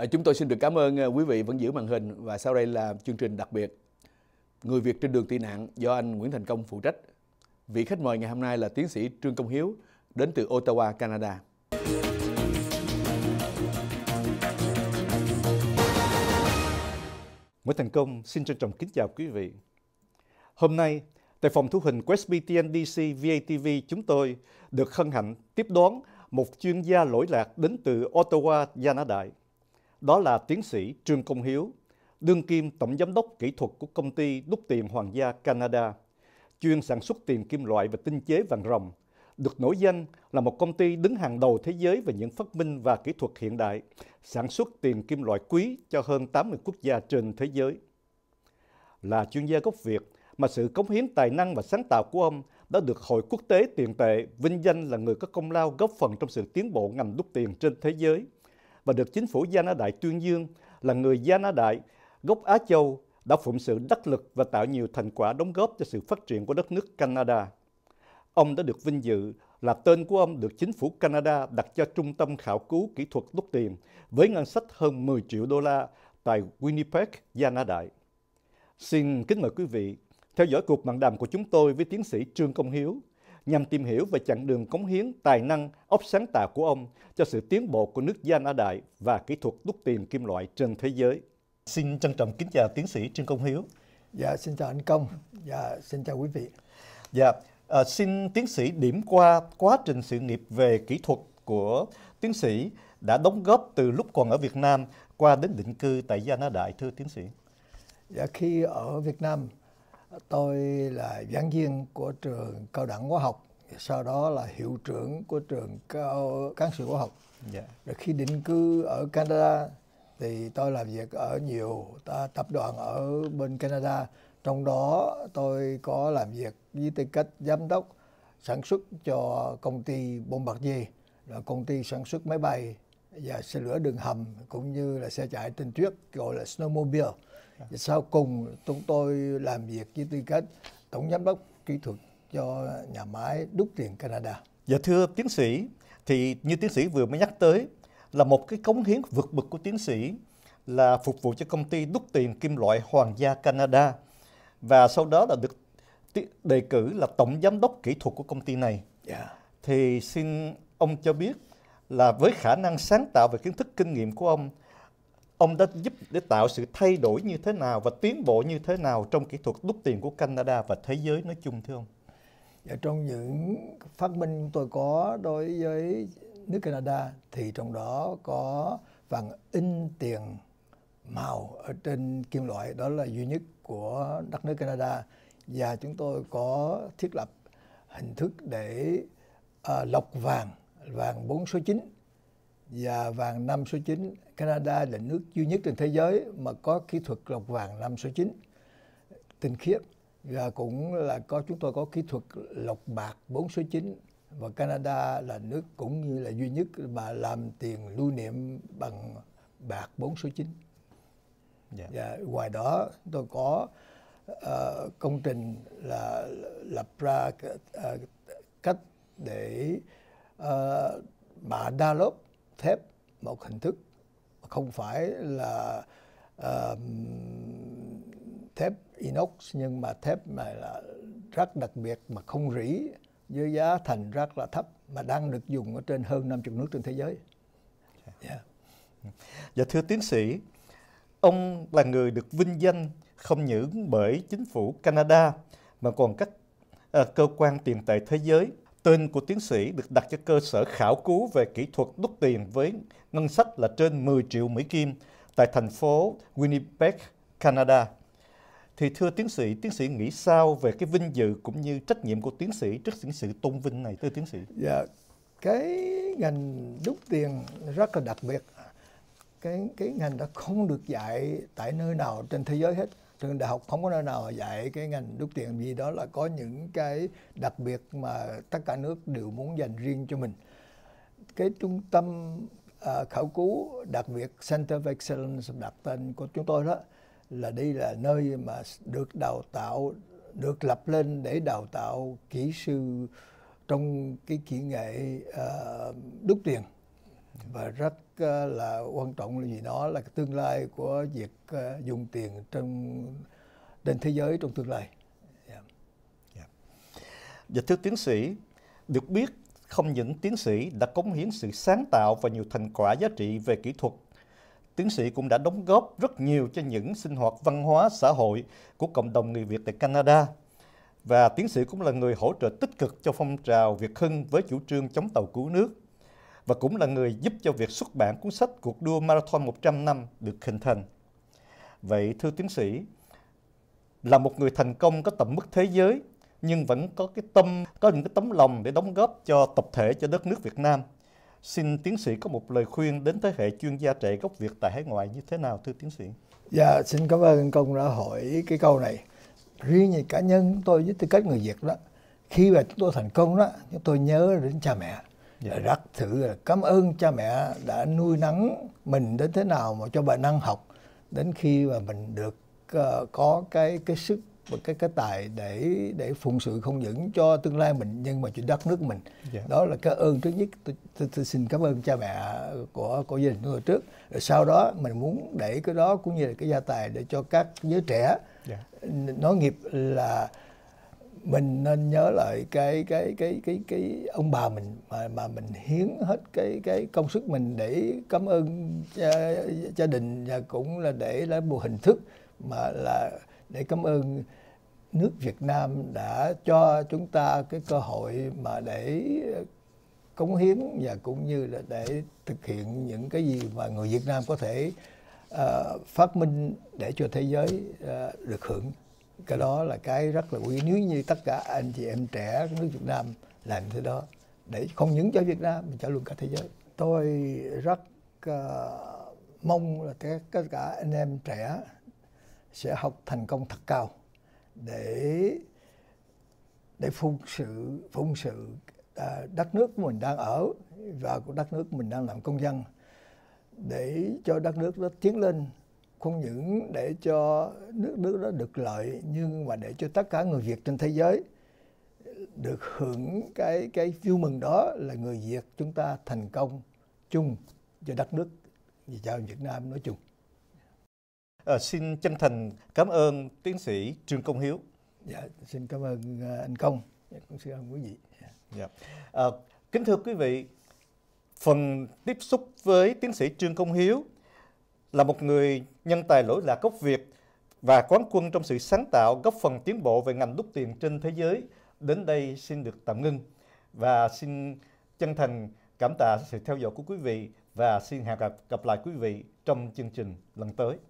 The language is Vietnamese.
À, chúng tôi xin được cảm ơn à, quý vị vẫn giữ màn hình và sau đây là chương trình đặc biệt Người Việt trên đường tị nạn do anh Nguyễn Thành Công phụ trách. Vị khách mời ngày hôm nay là tiến sĩ Trương Công Hiếu đến từ Ottawa, Canada. Nguyễn Thành Công xin trân trọng kính chào quý vị. Hôm nay, tại phòng thu hình của SBTN DC VATV chúng tôi được hân hạnh tiếp đón một chuyên gia lỗi lạc đến từ Ottawa, Canada. Đại. Đó là tiến sĩ Trương Công Hiếu, đương kim tổng giám đốc kỹ thuật của công ty đúc tiền Hoàng gia Canada, chuyên sản xuất tiền kim loại và tinh chế vàng rồng, được nổi danh là một công ty đứng hàng đầu thế giới về những phát minh và kỹ thuật hiện đại, sản xuất tiền kim loại quý cho hơn 80 quốc gia trên thế giới. Là chuyên gia gốc Việt mà sự cống hiến tài năng và sáng tạo của ông đã được Hội Quốc tế Tiền tệ vinh danh là người có công lao góp phần trong sự tiến bộ ngành đúc tiền trên thế giới – và được chính phủ Gia Na Đại tuyên dương là người Gia Na Đại gốc Á Châu đã phụng sự đắc lực và tạo nhiều thành quả đóng góp cho sự phát triển của đất nước Canada. Ông đã được vinh dự là tên của ông được chính phủ Canada đặt cho Trung tâm Khảo cứu Kỹ thuật đúc tiền với ngân sách hơn 10 triệu đô la tại Winnipeg, Gia Na Đại. Xin kính mời quý vị theo dõi cuộc mạng đàm của chúng tôi với tiến sĩ Trương Công Hiếu, nhằm tìm hiểu về chặng đường cống hiến tài năng, óc sáng tạo của ông cho sự tiến bộ của nước da Na Đại và kỹ thuật đúc tiền kim loại trên thế giới. Xin trân trọng kính chào tiến sĩ Trương Công Hiếu. Dạ, xin chào anh Công. Dạ, xin chào quý vị. Dạ, à, xin tiến sĩ điểm qua quá trình sự nghiệp về kỹ thuật của tiến sĩ đã đóng góp từ lúc còn ở Việt Nam qua đến định cư tại Gia Na Đại, thưa tiến sĩ. Dạ, khi ở Việt Nam, tôi là giảng viên của trường cao đẳng hóa học sau đó là hiệu trưởng của trường cao cán sự hóa học yeah. Dạ. khi định cư ở Canada thì tôi làm việc ở nhiều tập đoàn ở bên Canada trong đó tôi có làm việc với tư cách giám đốc sản xuất cho công ty Bombardier là công ty sản xuất máy bay và xe lửa đường hầm cũng như là xe chạy trên tuyết gọi là snowmobile. Và sau cùng chúng tôi làm việc với tư cách tổng giám đốc kỹ thuật cho nhà máy đúc tiền Canada. Dạ thưa tiến sĩ, thì như tiến sĩ vừa mới nhắc tới là một cái cống hiến vượt bậc của tiến sĩ là phục vụ cho công ty đúc tiền kim loại Hoàng gia Canada và sau đó là được đề cử là tổng giám đốc kỹ thuật của công ty này. Yeah. Dạ. Thì xin ông cho biết là với khả năng sáng tạo và kiến thức kinh nghiệm của ông, ông đã giúp để tạo sự thay đổi như thế nào và tiến bộ như thế nào trong kỹ thuật đúc tiền của Canada và thế giới nói chung thưa ông? Và dạ, trong những phát minh chúng tôi có đối với nước Canada thì trong đó có vàng in tiền màu ở trên kim loại đó là duy nhất của đất nước Canada và chúng tôi có thiết lập hình thức để uh, lọc vàng vàng 4 số 9 và vàng 5 số 9. Canada là nước duy nhất trên thế giới mà có kỹ thuật lọc vàng 5 số 9 tinh khiết và cũng là có chúng tôi có kỹ thuật lọc bạc 4 số 9 và Canada là nước cũng như là duy nhất mà làm tiền lưu niệm bằng bạc 4 số 9. Yeah. Dạ. Và ngoài đó tôi có uh, công trình là lập ra uh, cách để uh, ờ, mà download thép một hình thức không phải là uh, thép inox nhưng mà thép này là rất đặc biệt mà không rỉ với giá thành rất là thấp mà đang được dùng ở trên hơn 50 nước trên thế giới. Yeah. Dạ. dạ thưa tiến sĩ, ông là người được vinh danh không những bởi chính phủ Canada mà còn các à, cơ quan tiền tệ thế giới Tên của tiến sĩ được đặt cho cơ sở khảo cứu về kỹ thuật đúc tiền với ngân sách là trên 10 triệu Mỹ Kim tại thành phố Winnipeg, Canada. Thì thưa tiến sĩ, tiến sĩ nghĩ sao về cái vinh dự cũng như trách nhiệm của tiến sĩ trước những sự tôn vinh này, thưa tiến sĩ? Dạ, cái ngành đúc tiền rất là đặc biệt. Cái cái ngành đó không được dạy tại nơi nào trên thế giới hết trường đại học không có nơi nào dạy cái ngành đúc tiền gì đó là có những cái đặc biệt mà tất cả nước đều muốn dành riêng cho mình cái trung tâm uh, khảo cứu đặc biệt Center of Excellence đặt tên của chúng tôi đó là đây là nơi mà được đào tạo được lập lên để đào tạo kỹ sư trong cái kỹ nghệ uh, đúc tiền và rất ờ, là quan trọng là gì đó là cái tương lai của việc ờ, dùng tiền trong trên thế giới trong tương lai. Yeah. Yeah. Và thưa tiến sĩ, được biết không những tiến sĩ đã cống hiến sự sáng tạo và nhiều thành quả giá trị về kỹ thuật, tiến sĩ cũng đã đóng góp rất nhiều cho những sinh hoạt văn hóa xã hội của cộng đồng người Việt tại Canada. Và tiến sĩ cũng là người hỗ trợ tích cực cho phong trào Việt Hưng với chủ trương chống tàu cứu nước và cũng là người giúp cho việc xuất bản cuốn sách Cuộc đua Marathon 100 năm được hình thành. Vậy thưa tiến sĩ, là một người thành công có tầm mức thế giới nhưng vẫn có cái tâm, có những cái tấm lòng để đóng góp cho tập thể, cho đất nước Việt Nam. Xin tiến sĩ có một lời khuyên đến thế hệ chuyên gia trẻ gốc Việt tại hải ngoại như thế nào thưa tiến sĩ? Dạ, xin cảm ơn công đã hỏi cái câu này. Riêng về cá nhân tôi với tư cách người Việt đó, khi mà chúng tôi thành công đó, chúng tôi nhớ đến cha mẹ dạ. rất sự cảm ơn cha mẹ đã nuôi nắng mình đến thế nào mà cho bạn ăn học đến khi mà mình được uh, có cái cái sức và cái cái tài để để phụng sự không những cho tương lai mình nhưng mà cho đất nước mình yeah. Dạ. đó là cái ơn thứ nhất tôi, tôi, tôi xin cảm ơn cha mẹ của của gia đình tôi trước rồi sau đó mình muốn để cái đó cũng như là cái gia tài để cho các giới trẻ yeah. Dạ. nói nghiệp là mình nên nhớ lại cái cái cái cái cái ông bà mình mà mà mình hiến hết cái cái công sức mình để cảm ơn gia, gia đình và cũng là để lấy một hình thức mà là để cảm ơn nước Việt Nam đã cho chúng ta cái cơ hội mà để cống hiến và cũng như là để thực hiện những cái gì mà người Việt Nam có thể uh, phát minh để cho thế giới uh, được hưởng cái đó là cái rất là quý nếu như tất cả anh chị em trẻ của nước Việt Nam làm thế đó để không những cho Việt Nam mà cho luôn cả thế giới tôi rất uh, mong là tất cả anh em trẻ sẽ học thành công thật cao để để phụng sự phụng sự ờ, đất nước mình đang ở và của đất nước mình đang làm công dân để cho đất nước nó tiến lên không những để cho nước nước đó được lợi nhưng mà để cho tất cả người Việt trên thế giới được hưởng cái cái vui mừng đó là người Việt chúng ta thành công chung cho đất nước và cho Việt Nam nói chung. À, xin chân thành cảm ơn tiến sĩ Trương Công Hiếu. Dạ, xin cảm ơn ờ, anh Công, dạ, cũng xin cảm ơn quý vị. Dạ. À, kính thưa quý vị, phần tiếp xúc với tiến sĩ Trương Công Hiếu là một người nhân tài lỗi lạc gốc Việt và quán quân trong sự sáng tạo góp phần tiến bộ về ngành đúc tiền trên thế giới. Đến đây xin được tạm ngưng và xin chân thành cảm tạ sự theo dõi của quý vị và xin hẹn gặp, gặp lại quý vị trong chương trình lần tới.